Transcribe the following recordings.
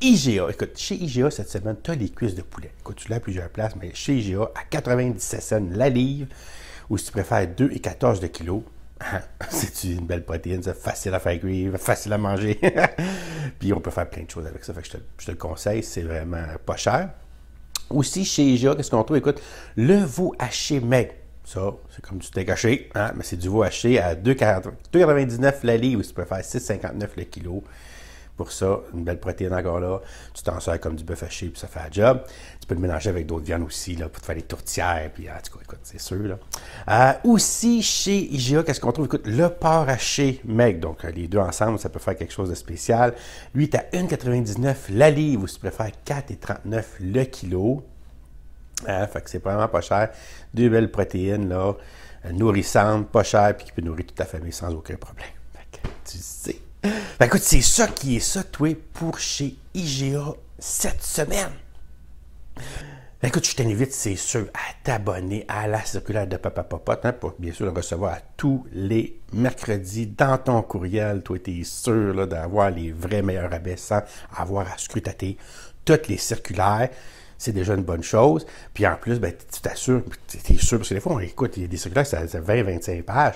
IGA, écoute, chez IGA cette semaine, tu as des cuisses de poulet. Écoute, tu l'as à plusieurs places, mais chez IGA, à 97 cents la livre, ou si tu préfères 2,14 et de kilo, hein, c'est une belle protéine, c'est facile à faire cuire, facile à manger. Puis on peut faire plein de choses avec ça, fait je te, le conseille, c'est vraiment pas cher. Aussi, chez IGA, qu'est-ce qu'on trouve? Écoute, le veau haché mais Ça, c'est comme du steak haché, hein, mais c'est du veau haché à 2,99 la livre, ou si tu préfères 6,59 le kilo pour ça, une belle protéine encore là. Tu t'en sers comme du bœuf haché, puis ça fait un job. Tu peux le mélanger avec d'autres viandes aussi, là, pour te faire des tourtières, puis cas, écoute, c'est sûr. Là. Euh, aussi, chez IGA, qu'est-ce qu'on trouve? Écoute, le porc haché mec, donc euh, les deux ensemble, ça peut faire quelque chose de spécial. Lui, tu 1,99 la livre, ou si tu préfères 4,39 le kilo. Euh, fait que c'est vraiment pas cher. Deux belles protéines, là, nourrissantes, pas chères, puis qui peut nourrir toute ta famille sans aucun problème. Fait que, tu sais. Ben écoute, c'est ça qui est ça, toi, pour chez IGA cette semaine. Ben écoute, je t'invite, c'est sûr, à t'abonner à la circulaire de Papa Popote hein, pour bien sûr le recevoir tous les mercredis dans ton courriel. Toi, tu es sûr d'avoir les vrais meilleurs sans avoir à scrutater toutes les circulaires c'est déjà une bonne chose. Puis en plus, ben, tu t'assures, tu sûr, parce que des fois, on écoute, il y a des circulaires, c'est 20-25 pages.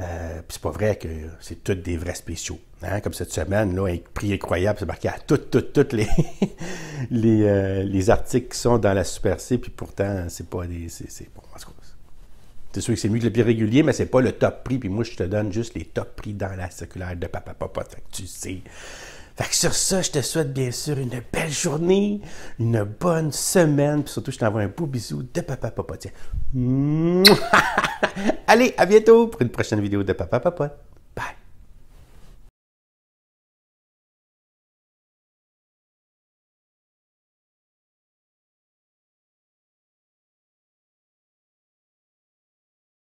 Euh, puis c'est pas vrai que c'est toutes des vrais spéciaux. Hein? Comme cette semaine, là, un prix incroyable, c'est marqué à toutes, toutes, toutes les, euh, les, articles qui sont dans la Super C, puis pourtant, c'est pas des. C'est sûr que c'est mieux que le prix régulier, mais c'est pas le top prix. Puis moi, je te donne juste les top prix dans la circulaire de Papa Papa. que tu sais. Fait que sur ça, je te souhaite bien sûr une belle journée, une bonne semaine. Puis surtout, je t'envoie un beau bisou de Papa Papa. Tiens. Allez, à bientôt pour une prochaine vidéo de Papa Papa.